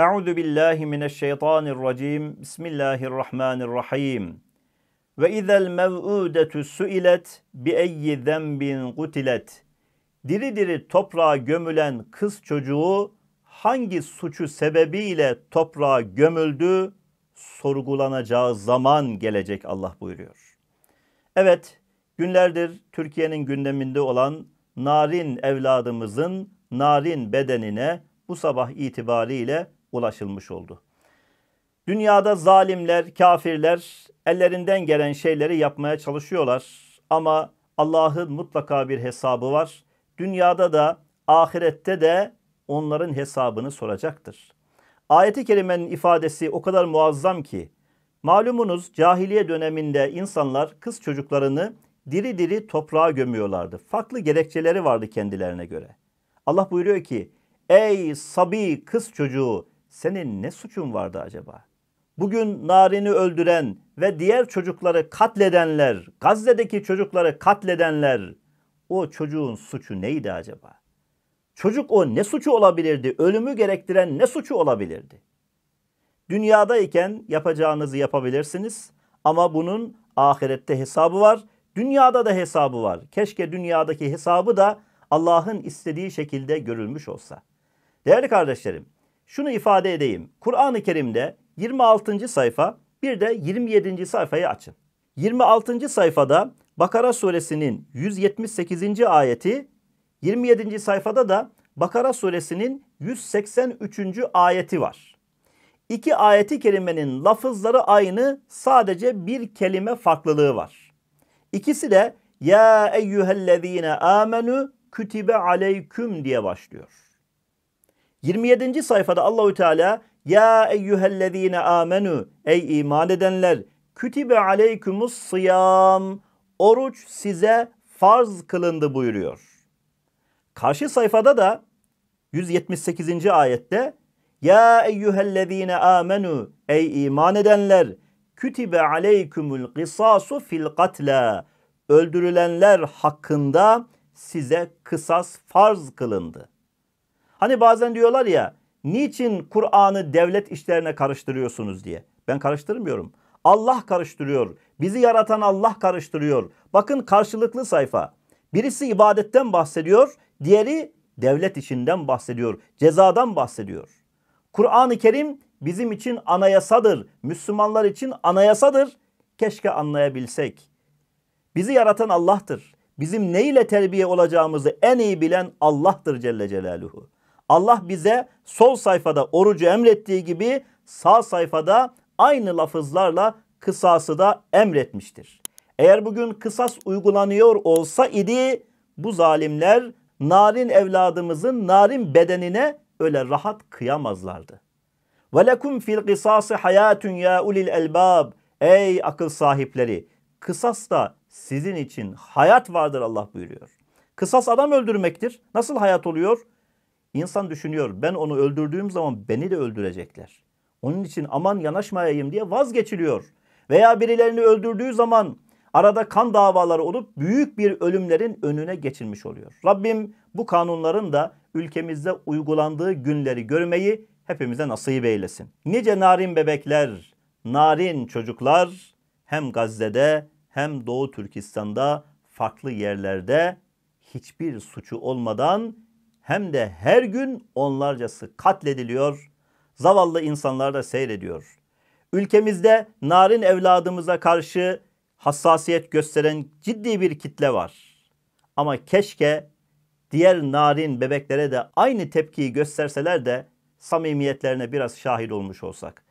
Euzu billahi mineşşeytanirracim. Bismillahirrahmanirrahim. Ve izel mev'udetu suilet bi eyyi zenbin kutilet. Diri diri toprağa gömülen kız çocuğu hangi suçu sebebiyle toprağa gömüldü sorgulanacağı zaman gelecek Allah buyuruyor. Evet, günlerdir Türkiye'nin gündeminde olan narin evladımızın narin bedenine bu sabah itibariyle ulaşılmış oldu. Dünyada zalimler, kafirler ellerinden gelen şeyleri yapmaya çalışıyorlar ama Allah'ın mutlaka bir hesabı var. Dünyada da ahirette de onların hesabını soracaktır. Ayet-i kerimenin ifadesi o kadar muazzam ki malumunuz cahiliye döneminde insanlar kız çocuklarını diri diri toprağa gömüyorlardı. Farklı gerekçeleri vardı kendilerine göre. Allah buyuruyor ki ey sabi kız çocuğu senin ne suçun vardı acaba? Bugün Narin'i öldüren ve diğer çocukları katledenler, Gazze'deki çocukları katledenler o çocuğun suçu neydi acaba? Çocuk o ne suçu olabilirdi? Ölümü gerektiren ne suçu olabilirdi? Dünyadayken yapacağınızı yapabilirsiniz ama bunun ahirette hesabı var. Dünyada da hesabı var. Keşke dünyadaki hesabı da Allah'ın istediği şekilde görülmüş olsa. Değerli kardeşlerim, şunu ifade edeyim. Kur'an-ı Kerim'de 26. sayfa bir de 27. sayfayı açın. 26. sayfada Bakara suresinin 178. ayeti, 27. sayfada da Bakara suresinin 183. ayeti var. İki ayeti kerimenin lafızları aynı sadece bir kelime farklılığı var. İkisi de ya eyyühellezine amenu kütibe aleyküm diye başlıyor. 27. sayfada Allahü Teala ya eyyühellezine amenu ey iman edenler kütibe aleykümus sıyam oruç size farz kılındı buyuruyor. Karşı sayfada da 178. ayette ya eyyühellezine amenu ey iman edenler kütibe aleykumul kısasu fil katla öldürülenler hakkında size kısas farz kılındı. Hani bazen diyorlar ya niçin Kur'an'ı devlet işlerine karıştırıyorsunuz diye. Ben karıştırmıyorum. Allah karıştırıyor. Bizi yaratan Allah karıştırıyor. Bakın karşılıklı sayfa. Birisi ibadetten bahsediyor, diğeri devlet işinden bahsediyor, cezadan bahsediyor. Kur'an-ı Kerim bizim için anayasadır, Müslümanlar için anayasadır. Keşke anlayabilsek. Bizi yaratan Allah'tır. Bizim neyle terbiye olacağımızı en iyi bilen Allah'tır Celle Celaluhu. Allah bize sol sayfada orucu emrettiği gibi sağ sayfada aynı lafızlarla kısası da emretmiştir. Eğer bugün kısas uygulanıyor olsa idi bu zalimler narin evladımızın narin bedenine öyle rahat kıyamazlardı. وَلَكُمْ fil الْقِصَاصِ hayatun ya ulil elbab. Ey akıl sahipleri! Kısas da sizin için hayat vardır Allah buyuruyor. Kısas adam öldürmektir. Nasıl hayat oluyor? İnsan düşünüyor ben onu öldürdüğüm zaman beni de öldürecekler. Onun için aman yanaşmayayım diye vazgeçiliyor. Veya birilerini öldürdüğü zaman arada kan davaları olup büyük bir ölümlerin önüne geçilmiş oluyor. Rabbim bu kanunların da ülkemizde uygulandığı günleri görmeyi hepimize nasip eylesin. Nice narin bebekler, narin çocuklar hem Gazze'de hem Doğu Türkistan'da farklı yerlerde hiçbir suçu olmadan hem de her gün onlarcası katlediliyor. Zavallı insanlar da seyrediyor. Ülkemizde narin evladımıza karşı hassasiyet gösteren ciddi bir kitle var. Ama keşke diğer narin bebeklere de aynı tepkiyi gösterseler de samimiyetlerine biraz şahit olmuş olsak.